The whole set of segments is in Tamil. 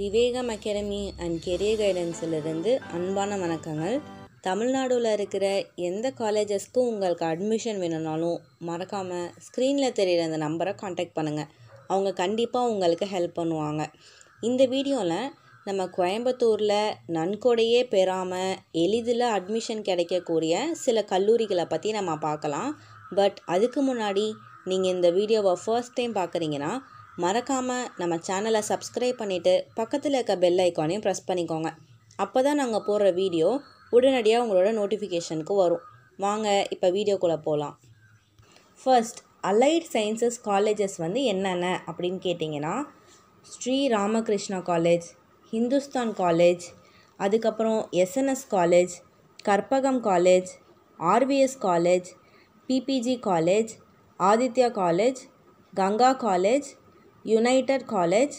விவேகம் அகாடமி அண்ட் கெரியர் கைடன்ஸிலிருந்து அன்பான வணக்கங்கள் தமிழ்நாடுல இருக்கிற எந்த காலேஜஸ்க்கும் உங்களுக்கு அட்மிஷன் வேணும்னாலும் மறக்காமல் ஸ்க்ரீனில் தெரிகிற அந்த நம்பரை காண்டாக்ட் பண்ணுங்கள் அவங்க கண்டிப்பாக உங்களுக்கு ஹெல்ப் பண்ணுவாங்க இந்த வீடியோவில் நம்ம கோயம்புத்தூரில் நன்கொடையே பெறாமல் எளிதில் அட்மிஷன் கிடைக்கக்கூடிய சில கல்லூரிகளை பற்றி நம்ம பார்க்கலாம் பட் அதுக்கு முன்னாடி நீங்கள் இந்த வீடியோவை ஃபர்ஸ்ட் டைம் பார்க்குறீங்கன்னா மறக்காமல் நம்ம சேனலை சப்ஸ்கிரைப் பண்ணிவிட்டு பக்கத்தில் இருக்க பெல் ஐக்கானையும் ப்ரெஸ் பண்ணிக்கோங்க அப்போ தான் நாங்கள் போடுற வீடியோ உடனடியாக உங்களோட நோட்டிஃபிகேஷனுக்கு வரும் வாங்க இப்போ வீடியோக்குள்ளே போகலாம் ஃபர்ஸ்ட் அலைட் சயின்சஸ் காலேஜஸ் வந்து என்னென்ன அப்படின்னு கேட்டிங்கன்னா ஸ்ரீ ராமகிருஷ்ணா காலேஜ் ஹிந்துஸ்தான் காலேஜ் அதுக்கப்புறம் SNS college Karpagam college RVS college PPG college Aditya college Ganga college United college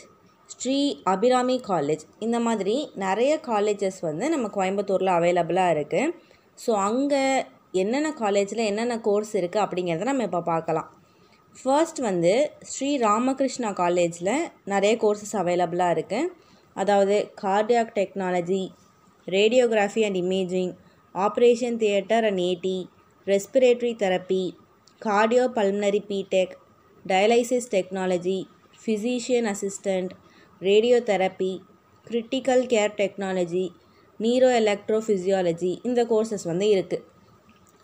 Sri Abirami college இந்த மாதிரி நிறைய காலேஜஸ் வந்து நம்ம கோயம்புத்தூரில் அவைலபிளாக இருக்குது ஸோ அங்கே என்னென்ன காலேஜில் என்னென்ன கோர்ஸ் இருக்குது அப்படிங்கிறத நம்ம இப்போ பார்க்கலாம் ஃபர்ஸ்ட் வந்து ஸ்ரீ ராமகிருஷ்ணா காலேஜில் நிறைய கோர்சஸ் அவைலபிளாக இருக்குது அதாவது cardiac technology radiography and imaging operation theatre and AT respiratory therapy cardio pulmonary BTech dialysis technology physician assistant therapy critical care technology neuro physiology இந்த கோர்சஸ் வந்து இருக்குது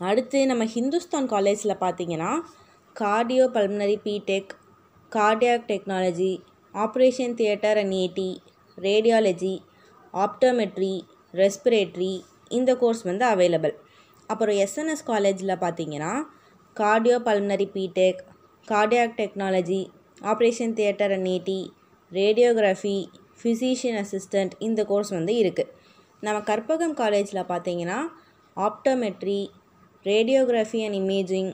அடுத்து நம்ம ஹிந்துஸ்தான் காலேஜில் பார்த்தீங்கன்னா cardio pulmonary BTech cardiac technology operation theatre and AT radiology optometry respiratory இந்த கோர்ஸ் வந்து அவைலபிள் அப்புறம் எஸ்என்எஸ் காலேஜில் பார்த்தீங்கன்னா cardio pulmonary BTech cardiac technology operation theatre and radiography physician assistant இந்த கோர்ஸ் வந்து இருக்குது நம்ம கற்பகம் காலேஜில் பார்த்தீங்கன்னா optometry radiography and imaging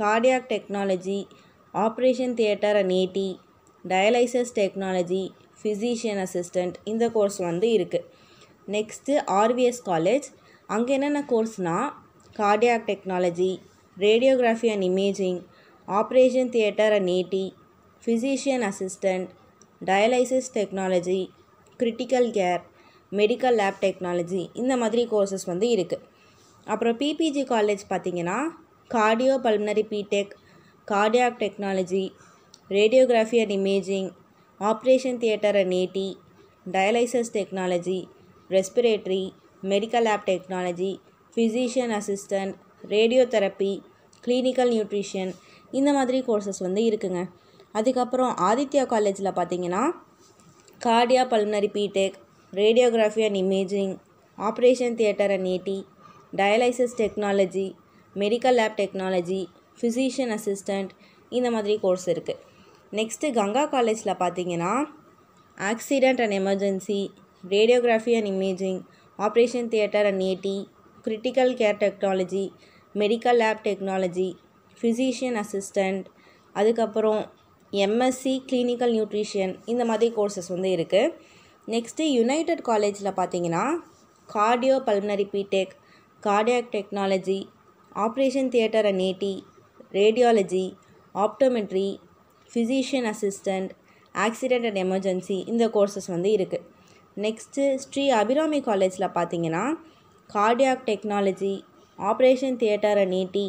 cardiac technology operation theatre and நீட்டி டயலைசஸ் டெக்னாலஜி ஃபிசிஷியன் அசிஸ்டண்ட் இந்த கோர்ஸ் வந்து இருக்குது நெக்ஸ்ட்டு ஆர்விஎஸ் காலேஜ் அங்கே என்னென்ன கோர்ஸ்னால் cardiac technology radiography and imaging operation theatre and நீட்டி physician assistant dialysis technology critical care medical lab technology இந்த மாதிரி கோர்சஸ் வந்து இருக்குது அப்புறம் பிபிஜி காலேஜ் பார்த்திங்கன்னா cardio pulmonary BTech cardiac technology radiography and imaging operation theatre and AT dialysis technology respiratory medical lab technology physician assistant radio therapy clinical nutrition இந்த மாதிரி கோர்சஸ் வந்து இருக்குங்க அதுக்கப்புறம் ஆதித்யா காலேஜில் பார்த்தீங்கன்னா cardio pulmonary BTech radiography and imaging operation theatre and AT dialysis technology medical lab technology physician assistant இந்த மாதிரி கோர்ஸ் இருக்குது நெக்ஸ்ட்டு கங்கா காலேஜில் பார்த்தீங்கன்னா accident and emergency radiography and imaging operation theatre and AT critical care technology medical lab technology physician assistant அதுக்கப்புறம் எம்எஸ்சி கிளினிக்கல் நியூட்ரிஷியன் இந்த மாதிரி கோர்சஸ் வந்து இருக்குது நெக்ஸ்ட்டு யுனைடெட் காலேஜில் பார்த்தீங்கன்னா cardio pulmonary BTech cardiac technology operation theatre and AT radiology optometry physician assistant accident and emergency இந்த கோர்சஸ் வந்து இருக்குது நெக்ஸ்ட்டு ஸ்ரீ அபிராமி காலேஜில் பார்த்தீங்கன்னா cardiac technology operation theatre and AT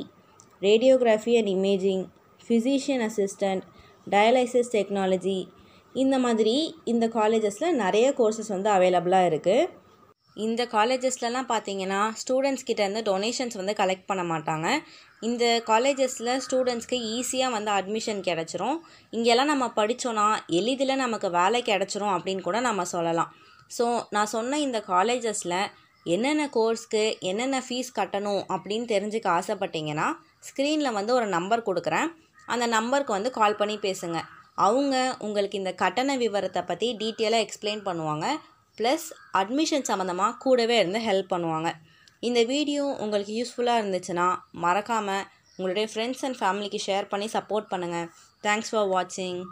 radiography and imaging physician assistant dialysis technology இந்த மாதிரி இந்த காலேஜஸில் நிறைய கோர்சஸ் வந்து அவைலபிளாக இருக்குது இந்த காலேஜஸ்லலாம் பார்த்தீங்கன்னா ஸ்டூடெண்ட்ஸ் கிட்டேருந்து டொனேஷன்ஸ் வந்து கலெக்ட் பண்ண மாட்டாங்க இந்த காலேஜஸில் ஸ்டூடெண்ட்ஸ்க்கு ஈஸியாக வந்து அட்மிஷன் கிடச்சிரும் இங்கெல்லாம் நம்ம படித்தோன்னா எளிதில் நமக்கு வேலை கிடச்சிரும் அப்படின்னு கூட நம்ம சொல்லலாம் ஸோ நான் சொன்ன இந்த காலேஜஸில் என்னென்ன கோர்ஸ்க்கு என்னென்ன ஃபீஸ் கட்டணும் அப்படின்னு தெரிஞ்சுக்க ஆசைப்பட்டீங்கன்னா ஸ்க்ரீனில் வந்து ஒரு நம்பர் கொடுக்குறேன் அந்த நம்பருக்கு வந்து கால் பண்ணி பேசுங்க அவங்க உங்களுக்கு இந்த கட்டண விவரத்தை பற்றி டீட்டெயிலாக எக்ஸ்பிளைன் பண்ணுவாங்க ப்ளஸ் அட்மிஷன் சம்மந்தமாக கூடவே இருந்து ஹெல்ப் பண்ணுவாங்க இந்த வீடியோ உங்களுக்கு யூஸ்ஃபுல்லாக இருந்துச்சுன்னா மறக்காமல் உங்களுடைய ஃப்ரெண்ட்ஸ் அண்ட் ஃபேமிலிக்கு ஷேர் பண்ணி சப்போர்ட் பண்ணுங்கள் தேங்க்ஸ் ஃபார் வாட்சிங்